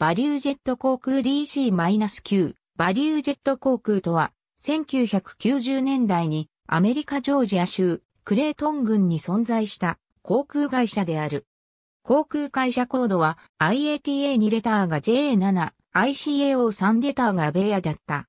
バリュージェット航空 DC-9。バリュージェット航空とは、1990年代にアメリカジョージア州クレートン郡に存在した航空会社である。航空会社コードは IATA2 レターが JA7、ICAO3 レターがベアだった。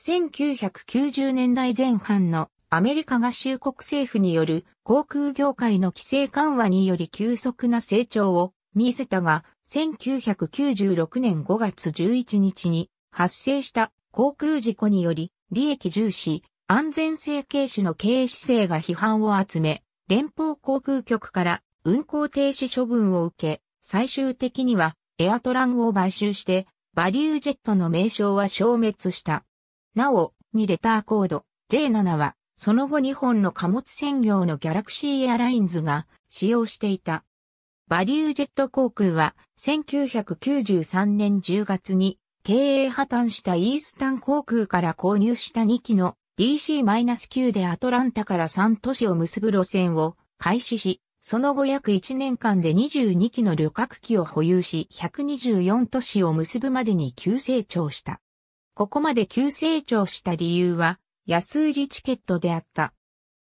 1990年代前半のアメリカ合衆国政府による航空業界の規制緩和により急速な成長を見せたが、1996年5月11日に発生した航空事故により、利益重視、安全性軽視の経営姿勢が批判を集め、連邦航空局から運航停止処分を受け、最終的にはエアトランを買収して、バリュージェットの名称は消滅した。なお、2レターコード J7 は、その後日本の貨物船業のギャラクシーエアラインズが使用していた。バリュージェット航空は1993年10月に経営破綻したイースタン航空から購入した2機の DC-9 でアトランタから3都市を結ぶ路線を開始し、その後約1年間で22機の旅客機を保有し124都市を結ぶまでに急成長した。ここまで急成長した理由は安売りチケットであった。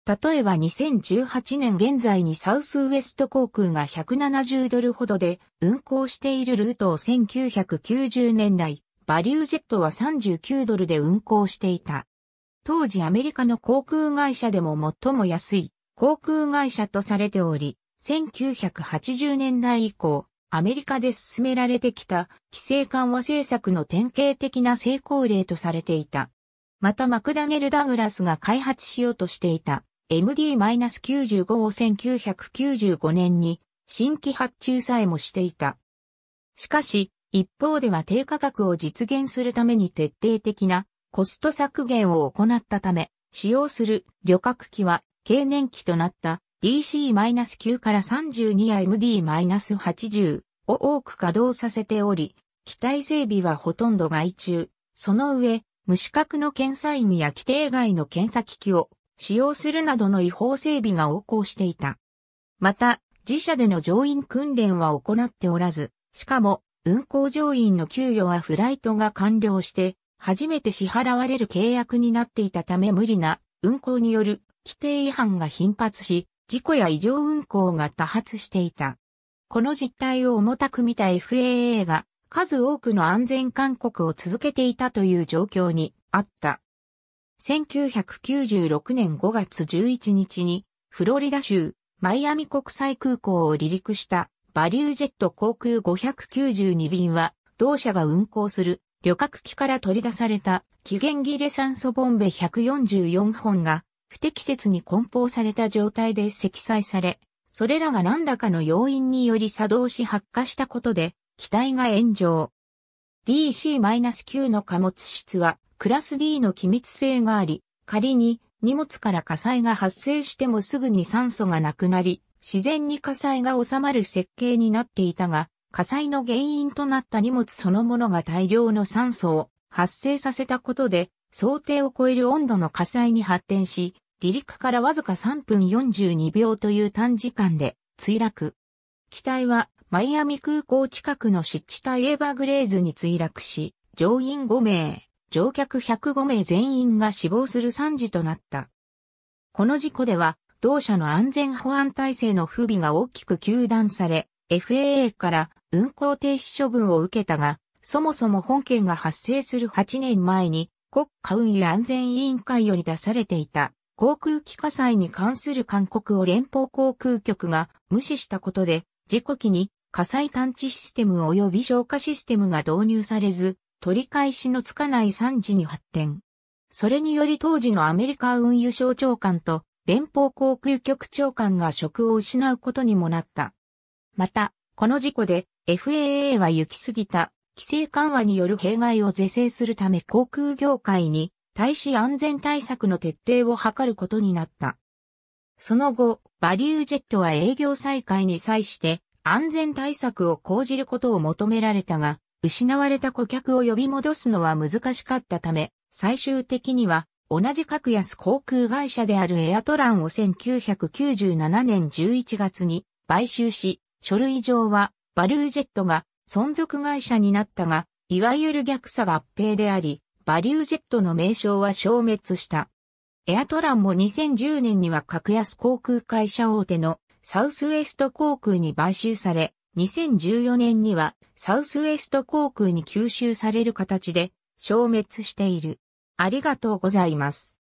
例えば2018年現在にサウスウエスト航空が170ドルほどで運航しているルートを1990年代、バリュージェットは39ドルで運航していた。当時アメリカの航空会社でも最も安い航空会社とされており、1980年代以降、アメリカで進められてきた規制緩和政策の典型的な成功例とされていた。またマクダネル・ダグラスが開発しようとしていた MD-95 を1995年に新規発注さえもしていた。しかし、一方では低価格を実現するために徹底的なコスト削減を行ったため、使用する旅客機は経年機となった DC-9 から 32MD-80 を多く稼働させており、機体整備はほとんど外注。その上、無資格の検査員や規定外の検査機器を使用するなどの違法整備が横行していた。また、自社での乗員訓練は行っておらず、しかも、運航乗員の給与はフライトが完了して、初めて支払われる契約になっていたため無理な運航による規定違反が頻発し、事故や異常運航が多発していた。この実態を重たく見た FAA が数多くの安全勧告を続けていたという状況にあった。1996年5月11日に、フロリダ州、マイアミ国際空港を離陸したバリュージェット航空592便は、同社が運航する旅客機から取り出された期限切れ酸素ボンベ144本が不適切に梱包された状態で積載され、それらが何らかの要因により作動し発火したことで、機体が炎上。DC-9 の貨物室はクラス D の機密性があり、仮に荷物から火災が発生してもすぐに酸素がなくなり、自然に火災が収まる設計になっていたが、火災の原因となった荷物そのものが大量の酸素を発生させたことで、想定を超える温度の火災に発展し、離陸からわずか3分42秒という短時間で墜落。機体はマイアミ空港近くの湿地帯エヴバーグレーズに墜落し、乗員5名、乗客105名全員が死亡する惨事となった。この事故では、同社の安全保安体制の不備が大きく急断され、FAA から運航停止処分を受けたが、そもそも本件が発生する8年前に、国家運輸安全委員会より出されていた航空機火災に関する勧告を連邦航空局が無視したことで、事故機に火災探知システム及び消火システムが導入されず、取り返しのつかない惨事に発展。それにより当時のアメリカ運輸省長官と連邦航空局長官が職を失うことにもなった。また、この事故で FAA は行き過ぎた規制緩和による弊害を是正するため航空業界に対し安全対策の徹底を図ることになった。その後、バリュージェットは営業再開に際して安全対策を講じることを求められたが、失われた顧客を呼び戻すのは難しかったため、最終的には同じ格安航空会社であるエアトランを1997年11月に買収し、書類上はバルージェットが存続会社になったが、いわゆる逆差合併であり、バリュージェットの名称は消滅した。エアトランも2010年には格安航空会社大手のサウスウエスト航空に買収され、2014年にはサウスウェスト航空に吸収される形で消滅している。ありがとうございます。